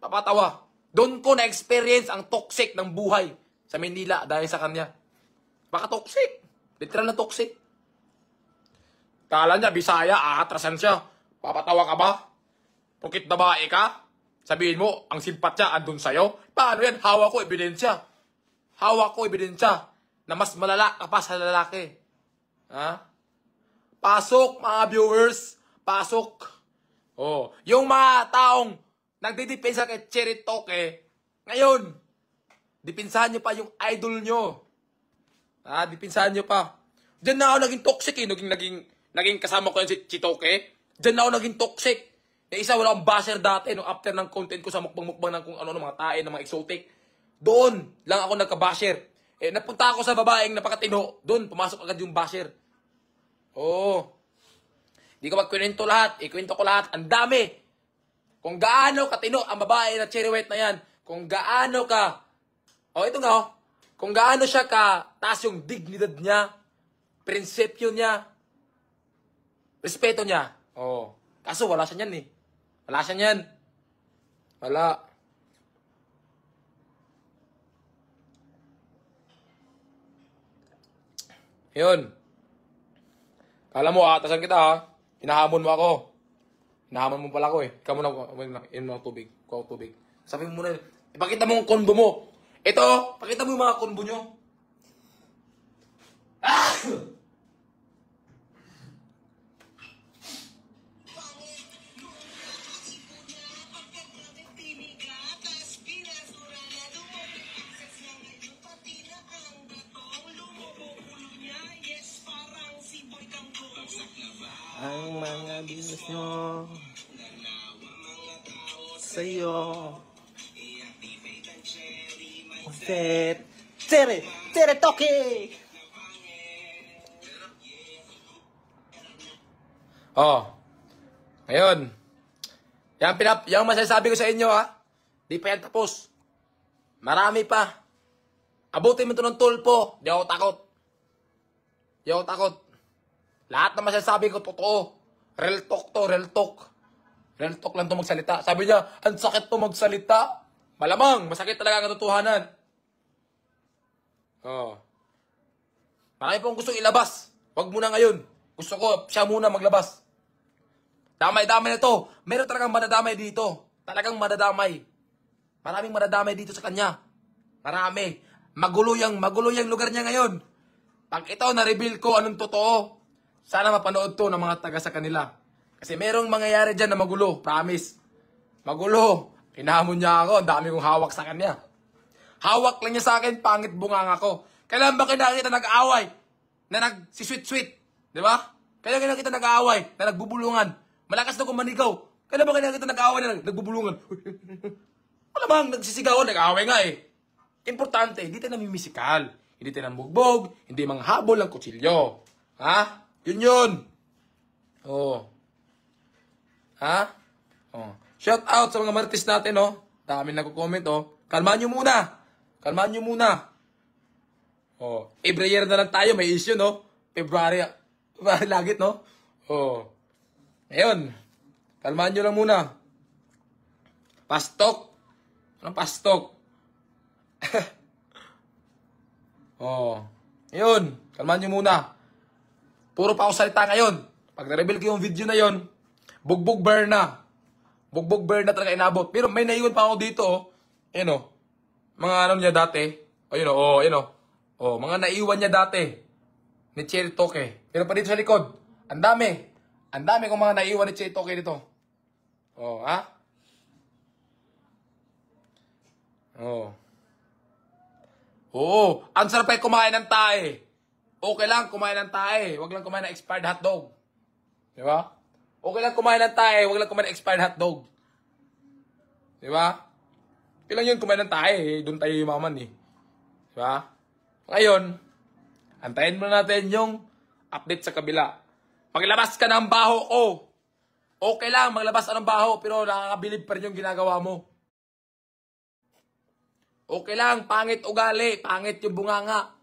Papatawa. Doon ko na-experience ang toxic ng buhay sa Manila dahil sa kanya. Baka toxic. Literal na toxic. Kala niya, Bisaya, aatrasan siya. Papatawa ka ba? Pukit na bae ka? Sabihin mo, ang simpat niya andun sa'yo? Paano yan? Hawa ko ebidensya. Hawa ko ebidensya na mas malala ka pa sa lalaki. Ha? Pasok, mga viewers. Pasok. Oh, yung mga taong Nagdidepensa kay Cherry Toke. Ngayon, dipinsahan nyo pa yung idol nyo. Ah, dipinsahan nyo pa. Diyan na ako naging toxic eh. Naging, naging, naging kasama ko yun si Chitoke. Diyan na ako naging toxic. Na isa, wala akong basher dati nung after ng content ko sa mukbang-mukbang ng kung ano, ng mga tae, ng mga exotic. Doon lang ako nagka-basher. Eh, napunta ako sa babaeng napakatino. Doon, pumasok agad yung basher. Oo. Oh. Hindi ko magkwento lahat. Ikwento ko lahat. Ang dami. Kung gaano katino ang babae na cherry white na yan, kung gaano ka, oh ito nga oh, kung gaano siya ka, taas yung dignidad niya, prinsipyo niya, respeto niya. Oh, kaso wala siya niyan eh. Wala siya niyan. Wala. Yun. Kala mo, atasan kita ha. Pinahamon mo ako. Nahaman mo pala ako eh. Kamu na, wait lang, inom ako tubig. Kuha ako tubig. Sabi mo muna, ipakita mo yung kondo mo. Ito, pakita mo yung mga kondo nyo. Ah! ang mga views nyo sa'yo. Set. Tere! Tere Toki! Oh. Ayun. Yang pinap yung masasabi ko sa inyo ha. Di pa yan tapos. Marami pa. Abutin mo to ng po. Di ako takot. Di ako takot. Lahat na masasabi ko, totoo. Real talk to, real talk. Real talk lang to magsalita. Sabi niya, ang sakit to magsalita. Malamang, masakit talaga ang katotohanan. Oo. Oh. Marami pong gusto ilabas. Huwag muna ngayon. Gusto ko, siya muna maglabas. Damay-damay na to. Meron talagang madadamay dito. Talagang madadamay. Maraming madadamay dito sa kanya. Marami. Magulo yung, magulo yung lugar niya ngayon. Pag ito, na-reveal ko anong totoo, sana mapanood to ng mga taga sa kanila. Kasi merong mangyayari dyan na magulo, promise. Magulo. Hinahamon niya ako, ang dami kong hawak sa kanya. Hawak lang niya sa akin, pangit bunganga ako. Kailan ba kinakita nag aaway Na nagsisweet-sweet? Di ba? Kailan kinakita nag aaway Na nagbubulungan? Malakas na kumanigaw. Kailan ba kinakita nag aaway na nagbubulungan? Wala bang nagsisigaw, nag aaway nga eh. Importante, hindi tayo namimisikal. Hindi tayo nambugbog, hindi manghabol ng kutsilyo. Ha? Yun yun. Oo. Oh. Ha? Oh. Shout out sa mga martis natin, oh. Dami nagko-comment, oh. Kalmahan nyo muna. Kalmahan nyo muna. Oh. Every year na lang tayo. May issue, no? February. Lagit, no? Oh. Ayun. Kalmahan nyo lang muna. Pastok. Anong pastok? oh. Ayun. Kalmahan nyo muna. Puro pa ako salita ngayon. Pag na-reveal ko yung video na yon, bugbog burn na. Bugbog burn na talaga inabot. Pero may naiwan pa ako dito, oh. Yan oh. Mga ano niya dati. O oh, yun oh, oh, yun oh. Oh, mga naiwan niya dati. Ni Cherry Toke. Pero pa dito sa likod. Ang dami. Ang dami kong mga naiwan ni Cherry Toke dito. Oh, ha? Oh. Oo. Oh, ang sarap ay kumain ng tae. Okay lang kumain ng tae, wag lang kumain ng expired hotdog. Di ba? Okay lang kumain ng tae, wag lang kumain ng expired hotdog. Di ba? Kailan yun kumain ng tae, eh, doon tayo umaman eh. Di ba? Ngayon, antayin muna natin yung update sa kabila. Maglabas ka ng baho, oh. Okay lang, maglabas ka ng baho, pero nakakabilib pa rin yung ginagawa mo. Okay lang, pangit ugali, pangit yung bunganga.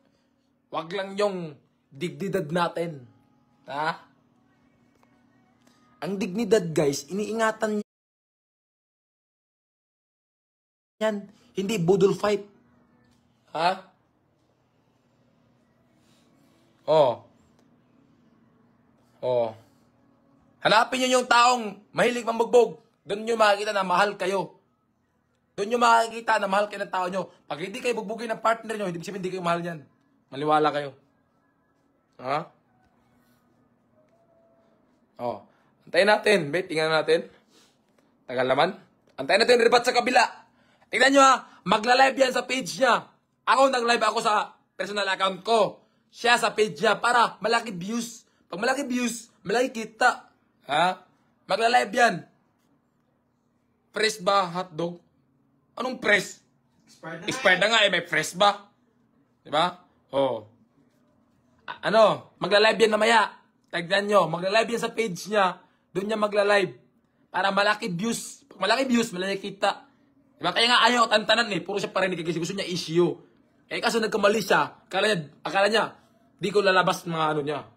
Wag lang yung dignidad natin. Ha? Ang dignidad guys, iniingatan yan. Hindi budol fight. Ha? Oh. Oh. Hanapin nyo yung taong mahilig mambugbog. Doon nyo makikita na mahal kayo. Doon nyo makikita na mahal kayo ng tao nyo. Pag hindi kayo bugbugin ng partner nyo, hindi sabihin hindi kayo mahal yan. Maliwala kayo. Ha? Oh. Antayin natin. Wait, tingnan natin. Tagal naman. Antayin natin ribat sa kabila. Tingnan nyo ha. Magla-live yan sa page niya. Ako nag-live ako sa personal account ko. Siya sa page niya para malaki views. Pag malaki views, malaki kita. Ha? Magla-live yan. Press ba hotdog? Anong press? Expired na, Expired na nga eh. May press ba? Diba? Oh. A- ano? Magla-live yan maya. Tagdan nyo. Magla-live yan sa page niya. Doon niya magla-live. Para malaki views. Pag malaki views, malaki kita. Diba? Kaya nga ayaw tantanan eh. Puro siya parinig kasi gusto niya issue. Eh kaso nagkamali siya. Akala niya, akala niya, di ko lalabas mga ano niya.